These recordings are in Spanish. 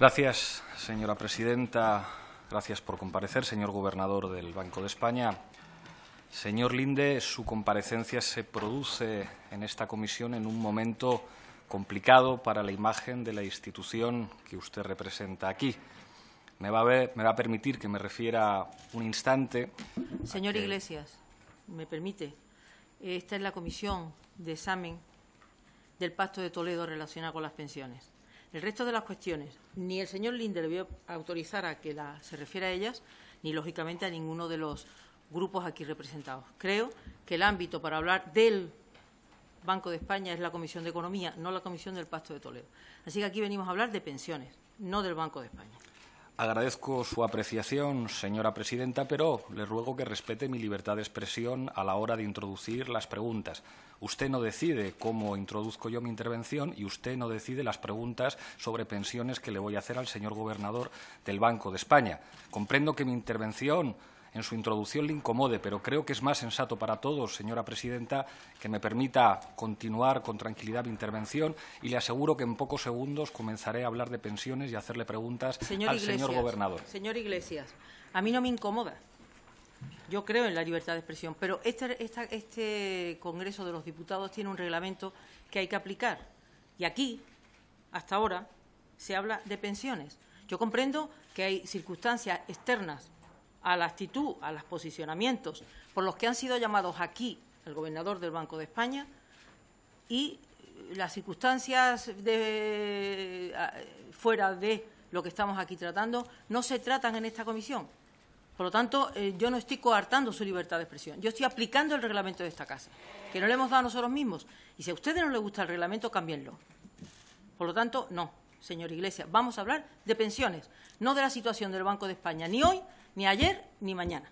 Gracias, señora presidenta. Gracias por comparecer, señor gobernador del Banco de España. Señor Linde, su comparecencia se produce en esta comisión en un momento complicado para la imagen de la institución que usted representa aquí. Me va a, permitir que me refiera un instante. Señor Iglesias, me permite. Esta es la comisión de examen del Pacto de Toledo relacionado con las pensiones. El resto de las cuestiones, ni el señor Linder a autorizar a que se refiera a ellas, ni lógicamente a ninguno de los grupos aquí representados. Creo que el ámbito para hablar del Banco de España es la Comisión de Economía, no la Comisión del Pacto de Toledo. Así que aquí venimos a hablar de pensiones, no del Banco de España. Agradezco su apreciación, señora presidenta, pero le ruego que respete mi libertad de expresión a la hora de introducir las preguntas. Usted no decide cómo introduzco yo mi intervención y usted no decide las preguntas sobre pensiones que le voy a hacer al señor gobernador del Banco de España. Comprendo que mi intervención en su introducción le incomode, pero creo que es más sensato para todos, señora presidenta, que me permita continuar con tranquilidad mi intervención y le aseguro que en pocos segundos comenzaré a hablar de pensiones y a hacerle preguntas al señor gobernador. Señor Iglesias, a mí no me incomoda. Yo creo en la libertad de expresión, pero este, este Congreso de los Diputados tiene un reglamento que hay que aplicar. Y aquí, hasta ahora, se habla de pensiones. Yo comprendo que hay circunstancias externas a la actitud, a los posicionamientos por los que han sido llamados aquí el gobernador del Banco de España y las circunstancias fuera de lo que estamos aquí tratando no se tratan en esta comisión. Por lo tanto, eh, yo no estoy coartando su libertad de expresión. Yo estoy aplicando el reglamento de esta casa, que no le hemos dado a nosotros mismos. Y si a ustedes no les gusta el reglamento, cámbienlo. Por lo tanto, no, señor Iglesias. Vamos a hablar de pensiones, no de la situación del Banco de España, ni hoy ni ayer ni mañana.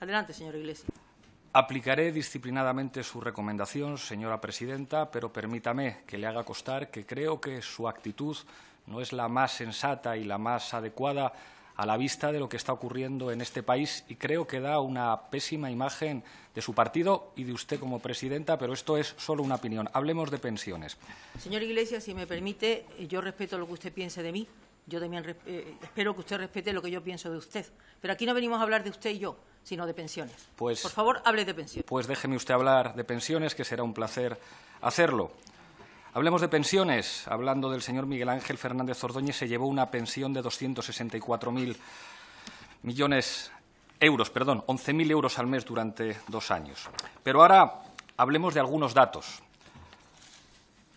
Adelante, señor Iglesias. Aplicaré disciplinadamente su recomendación, señora presidenta, pero permítame que le haga costar que creo que su actitud no es la más sensata y la más adecuada a la vista de lo que está ocurriendo en este país y creo que da una pésima imagen de su partido y de usted como presidenta, pero esto es solo una opinión. Hablemos de pensiones. Señor Iglesias, si me permite, yo respeto lo que usted piense de mí, yo también eh, espero que usted respete lo que yo pienso de usted. Pero aquí no venimos a hablar de usted y yo, sino de pensiones. Pues, Por favor, hable de pensiones. Pues déjeme usted hablar de pensiones, que será un placer hacerlo. Hablemos de pensiones. Hablando del señor Miguel Ángel Fernández Ordóñez, se llevó una pensión de 264.000 millones euros, perdón, 11.000 euros al mes durante dos años. Pero ahora hablemos de algunos datos.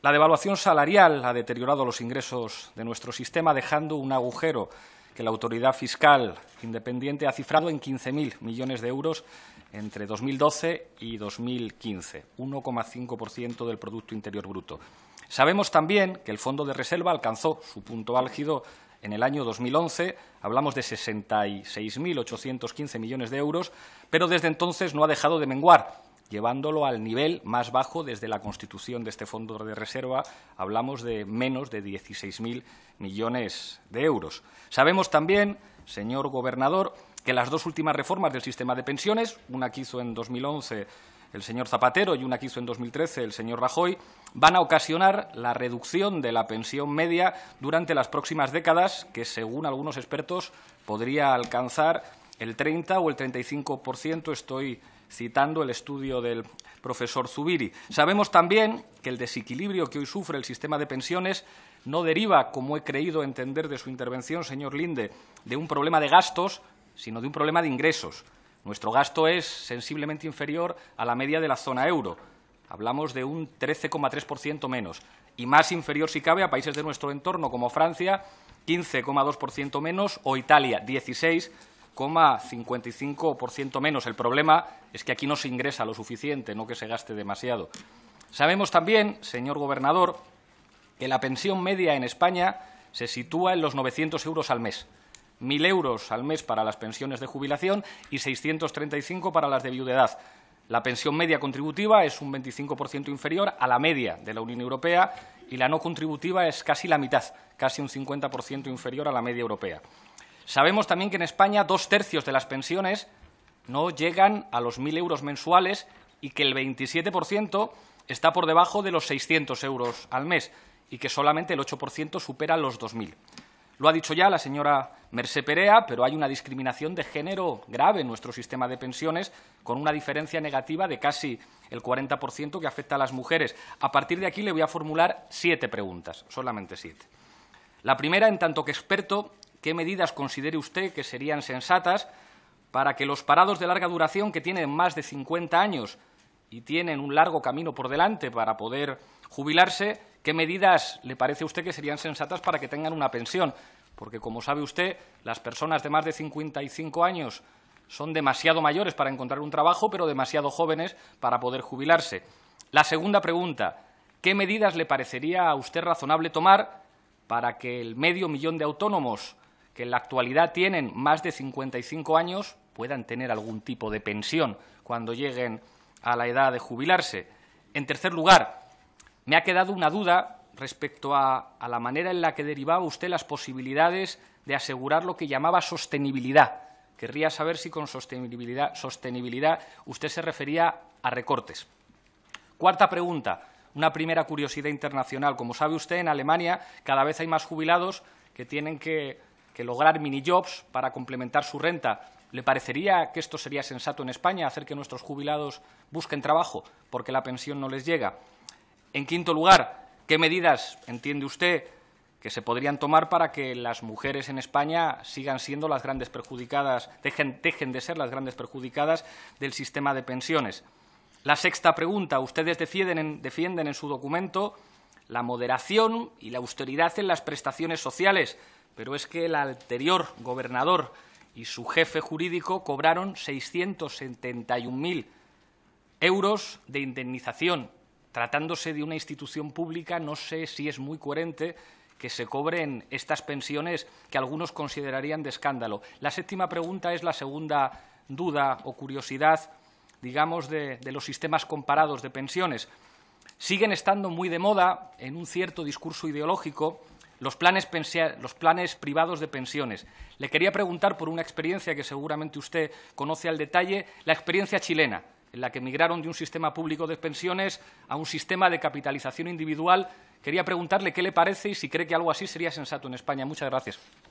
La devaluación salarial ha deteriorado los ingresos de nuestro sistema, dejando un agujero que la autoridad fiscal independiente ha cifrado en 15.000 millones de euros entre 2012 y 2015, 1,5% del Producto Interior Bruto. Sabemos también que el Fondo de Reserva alcanzó su punto álgido en el año 2011, hablamos de 66.815 millones de euros, pero desde entonces no ha dejado de menguar, llevándolo al nivel más bajo desde la constitución de este fondo de reserva. Hablamos de menos de 16.000 millones de euros. Sabemos también, señor gobernador, que las dos últimas reformas del sistema de pensiones, una que hizo en 2011 el señor Zapatero y una que hizo en 2013 el señor Rajoy, van a ocasionar la reducción de la pensión media durante las próximas décadas, que según algunos expertos podría alcanzar el 30 o el 35%, estoy citando el estudio del profesor Zubiri. Sabemos también que el desequilibrio que hoy sufre el sistema de pensiones no deriva, como he creído entender de su intervención, señor Linde, de un problema de gastos, sino de un problema de ingresos. Nuestro gasto es sensiblemente inferior a la media de la zona euro. Hablamos de un 13,3% menos y más inferior, si cabe, a países de nuestro entorno como Francia, 15,2% menos o Italia, 16%, 55% menos. El problema es que aquí no se ingresa lo suficiente, no que se gaste demasiado. Sabemos también, señor gobernador, que la pensión media en España se sitúa en los 900 euros al mes. 1.000 euros al mes para las pensiones de jubilación y 635 para las de viudedad. La pensión media contributiva es un 25% inferior a la media de la Unión Europea y la no contributiva es casi la mitad, casi un 50% inferior a la media europea. Sabemos también que en España dos tercios de las pensiones no llegan a los 1.000 euros mensuales y que el 27% está por debajo de los 600 euros al mes y que solamente el 8% supera los 2.000. Lo ha dicho ya la señora Merce Perea, pero hay una discriminación de género grave en nuestro sistema de pensiones, con una diferencia negativa de casi el 40% que afecta a las mujeres. A partir de aquí le voy a formular siete preguntas, solamente siete. La primera, en tanto que experto, qué medidas considere usted que serían sensatas para que los parados de larga duración que tienen más de 50 años y tienen un largo camino por delante para poder jubilarse, ¿qué medidas le parece a usted que serían sensatas para que tengan una pensión? Porque, como sabe usted, las personas de más de 55 años son demasiado mayores para encontrar un trabajo, pero demasiado jóvenes para poder jubilarse. La segunda pregunta, ¿qué medidas le parecería a usted razonable tomar para que el medio millón de autónomos que en la actualidad tienen más de 55 años puedan tener algún tipo de pensión cuando lleguen a la edad de jubilarse. En tercer lugar, me ha quedado una duda respecto a, la manera en la que derivaba usted las posibilidades de asegurar lo que llamaba sostenibilidad. Querría saber si con sostenibilidad, sostenibilidad usted se refería a recortes. Cuarta pregunta, una primera curiosidad internacional. Como sabe usted, en Alemania cada vez hay más jubilados que tienen que que lograr minijobs para complementar su renta. ¿Le parecería que esto sería sensato en España, hacer que nuestros jubilados busquen trabajo porque la pensión no les llega? En quinto lugar, ¿qué medidas entiende usted que se podrían tomar para que las mujeres en España sigan siendo las grandes perjudicadas, dejen, de ser las grandes perjudicadas del sistema de pensiones. La sexta pregunta. Ustedes defienden en su documento la moderación y la austeridad en las prestaciones sociales, pero es que el anterior gobernador y su jefe jurídico cobraron 671.000 euros de indemnización. Tratándose de una institución pública, no sé si es muy coherente que se cobren estas pensiones que algunos considerarían de escándalo. La séptima pregunta es la segunda duda o curiosidad, digamos, de, de los sistemas comparados de pensiones. Siguen estando muy de moda en un cierto discurso ideológico los planes, los planes privados de pensiones. Le quería preguntar por una experiencia que seguramente usted conoce al detalle, la experiencia chilena en la que migraron de un sistema público de pensiones a un sistema de capitalización individual. Quería preguntarle qué le parece y si cree que algo así sería sensato en España. Muchas gracias.